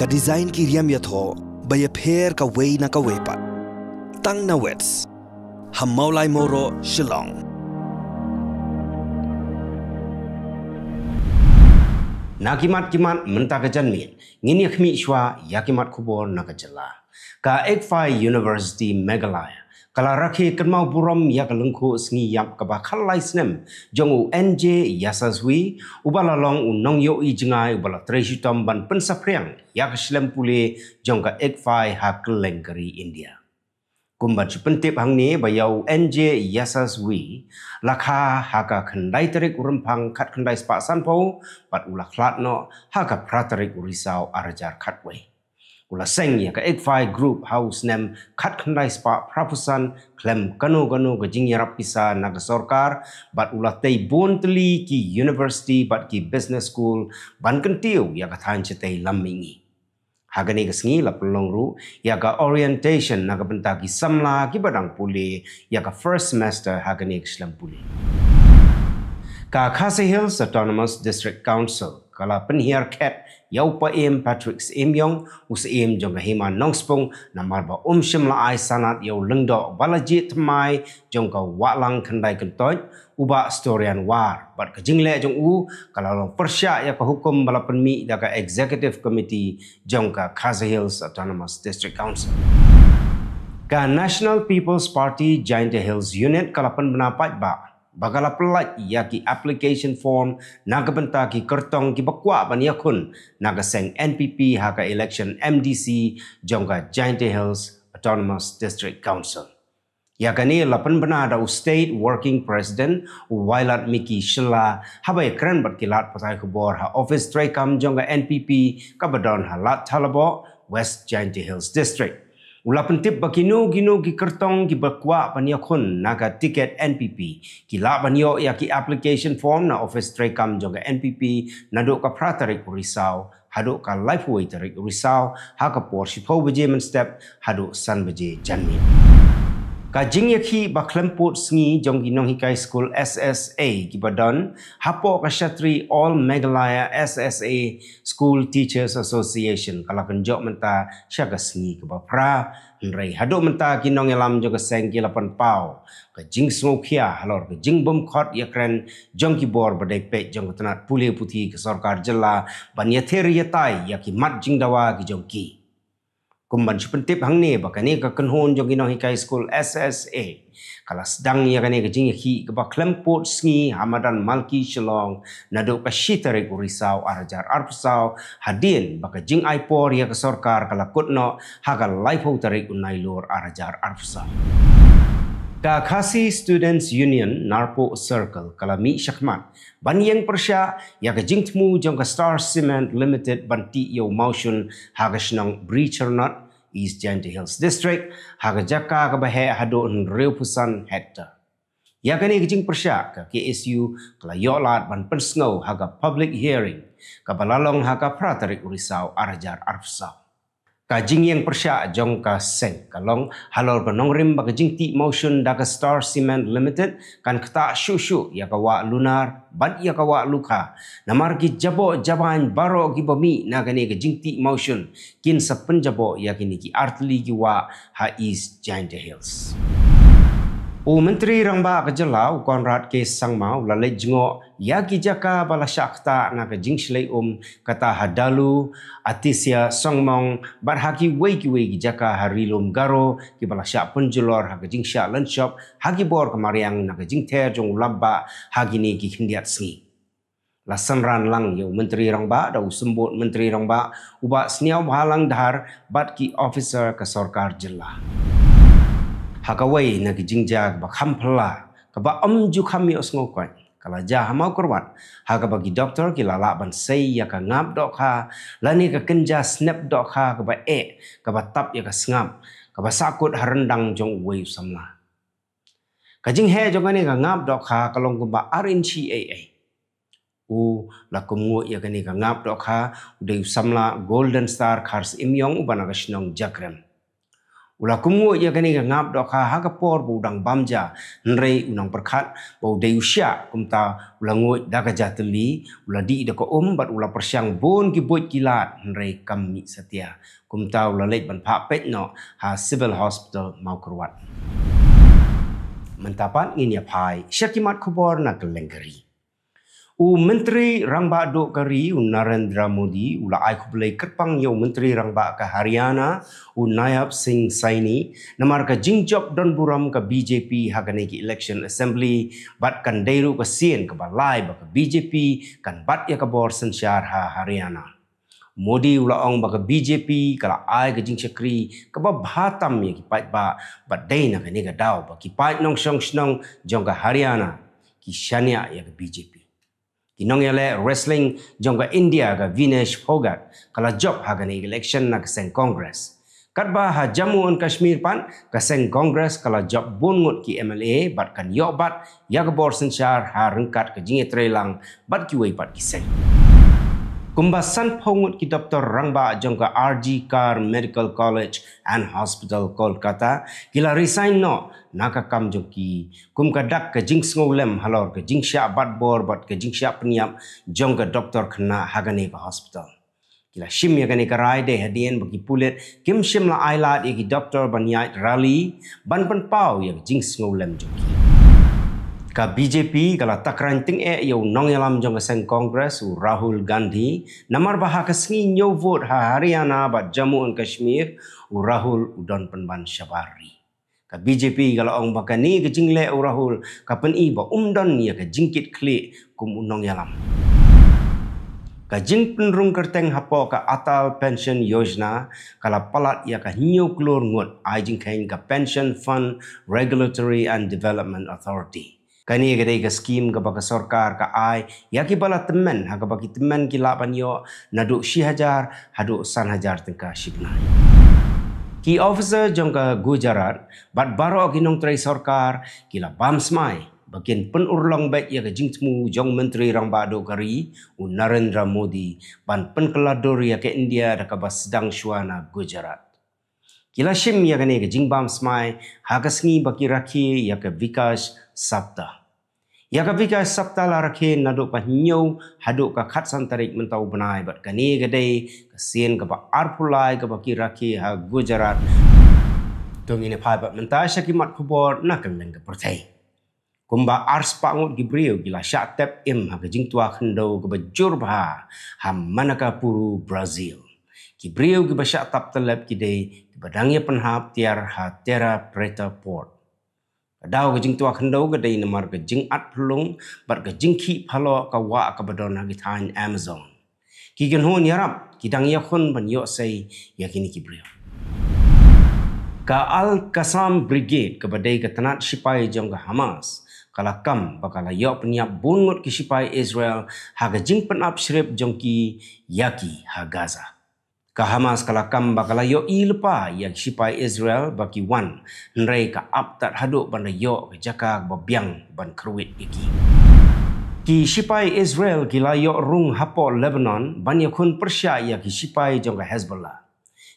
ka design ki riam ya tho ba ye phair ka wei na ka wepa tang na wets ham maulai moro shillong nakimat kimat menta ka janmin ngini khmi shwa yakimat khubor na ka jala ka ek phi university Megalaya kala rakhe kanmau puram ya kalungkhu singi yap kaba khalai snem jongu nj yasaswi ubala long unong yo i jingai ubala treshi tom ban pensa priang ya khlem pule jongka ekfai hakleng-gari india kumba chupente bangne bayau nj yasaswi lakha haka khandai tere kurum phang khat khandai spa san pau pat ulakhlat no haka pratare kurisau arjar khatwei กุลสังยกเอกไฟกรุ๊ปเฮาส์นมคัดคันไดสปาพระพุทธสันคลมกันโอกันโอกรับพิศานักสรคารบัดอุลาเตยบุนตลีกียูนิเวอร์ซิตี้บัดกีบิสเนสสกูลบันกันเตียวยากทานเชตัยลำมิงีหากนี้กสิงีลับลงรู้ยากออเรียนเทชันนักบันทากีสัมลากีบดังปุลียากฟิร์สเมสเตอร์หากนี้กสิลำปุลีกาคาเซฮิลส์ออโตนมัสดิสทริกคาวน์ซิล kala penhiar ket yau pa em patrick em yong us em jong hema nongspong namar ba um shim la ai sanat yau lengdo balaji tmai jong ka walang khandai kan toy uba storian war bar ka jingle jong u kala long persia ya ka hukum bala mi da ya ka executive committee jong ka khaza hills autonomous district council ka national people's party giant hills unit kala pen menapat ba bagala pelat ya ki application form naga benta ki kertong ki bakwa ban ya kun naga seng NPP haka election MDC jongga Giant Hills Autonomous District Council. Ya kani lapan benar ada state working president Wailat Miki Shila haba ya keren berkilat patai kubor ha office kam jongga NPP kabadon ha lat talabo West Giant Hills District. Ula pentip ba kinu kinu ki kertong ki bakwa panio kun naga tiket NPP. Ki la panio ya ki application form na office tray kam joga NPP na do ka pratarik risau hado ka life way tarik risau ha ka por si pau step hado san janmi. Kajing ya ki baklempot sengi jong ginong hikai school SSA gibadon hapo kasyatri all Meghalaya SSA School Teachers Association kalau penjok menta syaga sengi ke bapra haduk menta ginong elam jong sengki lapan pau kajing smokia halor kajing bumkot khot ya kren jong ki bor bedai pe jong tenat pule putih ke sarkar jella ban ya teri mat jing dawa ki jong ki kumban shipen tip hang ni ba kani ka kanhon jo gino hi school ssa Kalau sedang ya kani ka jing hi ka ba klem sngi hamadan malki shlong nado do ka shitare ku risau arjar arpsau hadin ba ka jing ipor ya ka sarkar kala kutno haga ka life ho tare ku nai lor arjar arpsau Kakasi Students Union Narpo Circle Kalami Shakmat Ban Yang Persia Ya Gajingtmu Jangka Star Cement Limited Ban Ti Yo Motion Hagashnang Breacher Not East Gentle Hills District Hagajaka Kabahe Hado Un Rio Pusan hatta, Ya Gani Gajing Persia Ka KSU Kala Yolat Ban Pensngau Haga Public Hearing Kabalalong Haga Pratari Urisau Arajar Arfsau kajing yang persia jong ka seng kalong halor benong rim ba kajing ti motion da star cement limited kan kta shu shu ya ka lunar ban ya ka luka namar ki jabo jaban baro ki bomi na ka ne kajing ti motion kin sa pen jabo ya ki ki artli ki wa ha is giant hills U Menteri Rangba Kejelau Konrad K. Sangmau lalai jengok ya kijaka bala syakta na kejing um kata hadalu atisya songmong barhaki wei ki jaka hari lum garo ki bala syak penjelor ha kejing syak lenshop hagi bor kemariang na kejing ter jong labba hagi ni ki hindiat sengi. La senran lang yo menteri rangba da sembut menteri rangba uba sniau halang dahar bat ki officer ke sorkar jelah hakawai na ki jingja ba kham phala ka ba am ju khami osngo koi kala ja hama korwat ha ka ba ki doctor ki lala ban sei ya ka ngap do kha la ni ka kenja snap do kha ka ba e ka ba tap ya ka ngap ka ba sakut harandang jong wei samla ka jing he jong ani ka ngap do kha ka long ba rncaa u la kum ngo ya ka ni ka ngap do kha de samla golden star khars imyong u bana ka shinong jakram Ula kumwo ia kini ka ngap do ka ha por bu dang bamja nre unang perkat bau de usia kumta ula ngwo da ka jateli ula di da ko um bat ula persyang bon ki boit kilat nre kami setia kumta ula lek ban pa pet no ha civil hospital mau kruat mentapat ngin ya pai syakimat kubor na kelengkeri. U Menteri Rang Ba Kari U Narendra Modi U La Aiku Belai Kerpang Yau Menteri Rang Ka Haryana U Nayab Singh Saini Namar Ka Jing Jok Don Buram Ka BJP Haganegi Election Assembly Bat Kan Deiru Ka Sien Ka Balai Ba BJP Kan Bat Ya Ka Bor Sensyar Ha Haryana Modi U La Ong Ba BJP Ka La Ai Ka Jing Chakri Ka Ba Bhatam Ya Ki Pait Ba bat Deina Ka Nega Dao Ba Ki Pait Nong Shong Shnong Jong Ka Haryana Ki Shania Ya Ka BJP ki nongya le wrestling jong ga india ga vinesh phoga kala job ha gani election na seng congress karba ha jammu and kashmir pan ka seng congress kala job bon ngot ki mla bat kan yo bat yagbor sinchar ha rankat ka jingetrelang bat ki wei bat ki seng kumbasan pongut ki Dr. Rangba jong ka RG Car Medical College and Hospital Kolkata kila resign no naka kam jong ki kum ka dak ka jing sngo lem halor ka jing sha bat bor bat ka jing sha pniam jong ka Dr. Khanna hagane ba hospital kila shim ya gane ka rai de hadien ba ki pulet kim shim la ailat e ki Dr. Banyait Rally ban ban pau ya jing sngo lem jong ki ka BJP gala takran ting e yo nong yalam jong sen congress u Rahul Gandhi namar baha ka sngi nyo vote ha Haryana ba Jammu and Kashmir u Rahul udon penban Shabari ka BJP gala ong ba ka ni ka jingle u Rahul ka pen i ba umdon ni ka jingkit kli kum u nong yalam ka jing penrung kerteng hapo ka atal pension yojna kala palat ya ka hinyo klor ngot ajing kain ka pension fund regulatory and development authority kani ke dei ke skim ke baka sorkar ke ai ya ki bala temen ha ke baki temen ki la pan yo naduk si hajar haduk san hajar tengka sipna ki officer jong ke gujarat bad baro ki nong trai sorkar ki la bam smai bagian pen urlong baik ya ke jing jong menteri rang ba do kari u narendra modi ban pen kelador ya ke india da ke bas sedang shuana gujarat Kila sim ya kene ke jing bam smai hagasngi baki rakhi ya ke vikash sabta. Ya kapi kai sabta la rakhe na do pa nyo ha do ka khat san tarik men tau banai bat ka ni ga dei ka sien ka ba arpulai ka ba ki rakhe ha gujarat tong ine pa ba men ta sha ki mat khobor na ka men ga pertai kumba ars ngot gi brio gi la sha tap im ha ga jing tua khndo ga ba jur ba ha manaka puru brazil gi brio gi ba sha tap talab ki dei ba dang ye penhap tiar ha tera preta port Dau ke jing tua kendau ke dayi nemar ke jing at pelung, bar ke jing ki palo ke wa ke bedona ke tahan Amazon. Ki gen hon ya rap, ki dang ya khun ban yok say, ya ki beliau. Ka al kasam brigade ke badai ke tenat sipai jong ke Hamas, kala kam bakala yok penyap bungut ke sipai Israel, haga jing penap sirip jong ki, ya ha Gaza ka Hamas kala kam ba kala yo i lepa yak sipai Israel baki wan nrei ka ap tat haduk ban yo ke jaka ba biang ban kruit iki ki sipai Israel kila yo rung hapo Lebanon ban yo khun persia yak sipai jong Hezbollah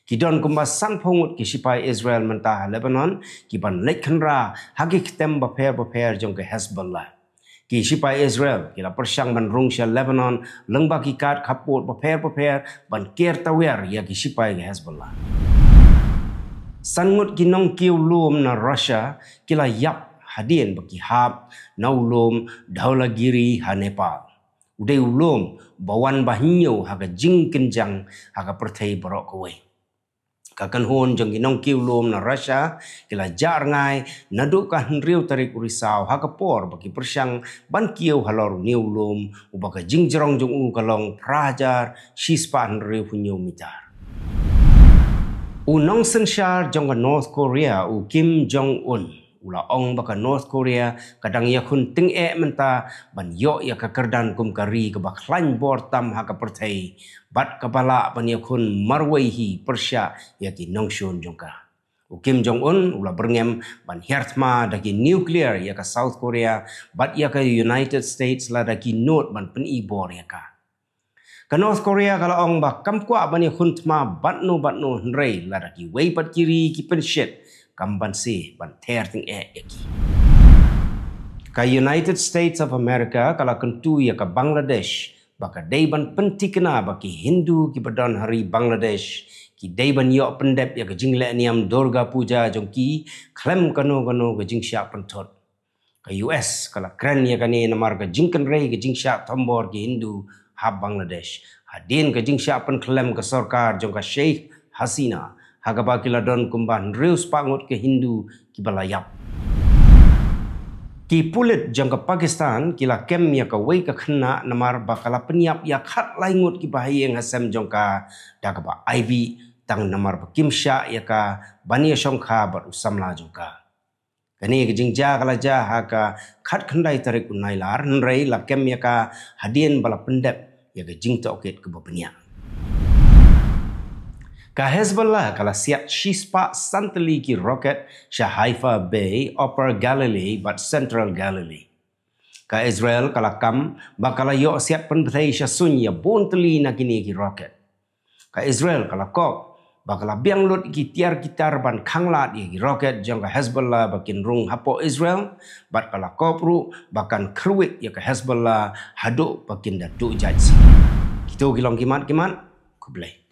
ki don kumba sang phongut ki sipai Israel mentah Lebanon ki ban lekhnra hagik tem ba pher ba pher jong Hezbollah ki sipai Israel ki la persang ban rungsha Lebanon lengba ki kat kapot pepher pepher ban ker tawer ya ki sipai Hezbollah sangut ki nong ki ulum na Russia ki la yap hadien ba hab na ulum dhaula giri ha Nepal ude ulum bawan bahinyo ha ga jing kinjang ha ga prthei borok kwei Kakan hun jeng ginong kiu lum na rasha kila jar ngai na du ka hnriu tari kurisau ha kapor baki persyang ban kiu halor niu lum u baka jing jong u kalong prajar shispa hnriu hunyu mitar. U nong sen shar jong North Korea u Kim Jong Un ula ong baka North Korea kadang ia kun ting e menta ban yo ia ka kerdan kum kari ka ba klan bor tam ha ka pertai bat kepala ban ia kun marwai hi persia ia ki nong jongka u kim jong un ula brengem ban hertma da nuclear ia ka south korea bat ia ka united states la da ki not ban pen i bor ia ka ke north korea kala ong ba kam kwa ban ia kun tma bat no bat no rei la da ki wei pat kiri ki pen shit Kamban kambanse ban ter ting e eh, eki eh, ka united states of america kala kentu ya ka bangladesh baka dei ban penti kena baki hindu ki badan hari bangladesh ki dei ban yo pendep ya ka jingle niam durga puja jongki khlem kanu kanu ga jingsha pentot ka us kala kran ya kani na marga jingken rei ga jingsha tombor ki hindu ha bangladesh hadin ka jingsha pen klem ka sarkar jong ka sheikh hasina hagapa kila don kumba nriu spangot ke hindu ki balayap ki pulit jangka pakistan kila kem ya ka wei ka khna namar bakala penyap ya khat laingot ki bahaya ngasem jongka dagaba ivy tang namar kimsha ya ka baniya shongkha bar usamla jangka. kani ek jingja kala ja ha ka khat khandai tarik unailar nrei la kem ya ka hadien bala pendep ya ka jingta oket ke bapenyap ke Hezbollah kala siap shispa santeli santeliki roket Shah Haifa Bay, Upper Galilee but Central Galilee. Ke Israel kala kam bakala yo siap pentai sya sunya bonteli kini ki roket. Ke Israel kala kok bakala biang lut ki tiar kitar, ban kanglat ya ki roket jang ke Hezbollah bakin rung hapo Israel bat kala pru, bakan kruit ya ke Hezbollah haduk bakin datuk jaji. Kita gilong kimat kimat, kublai.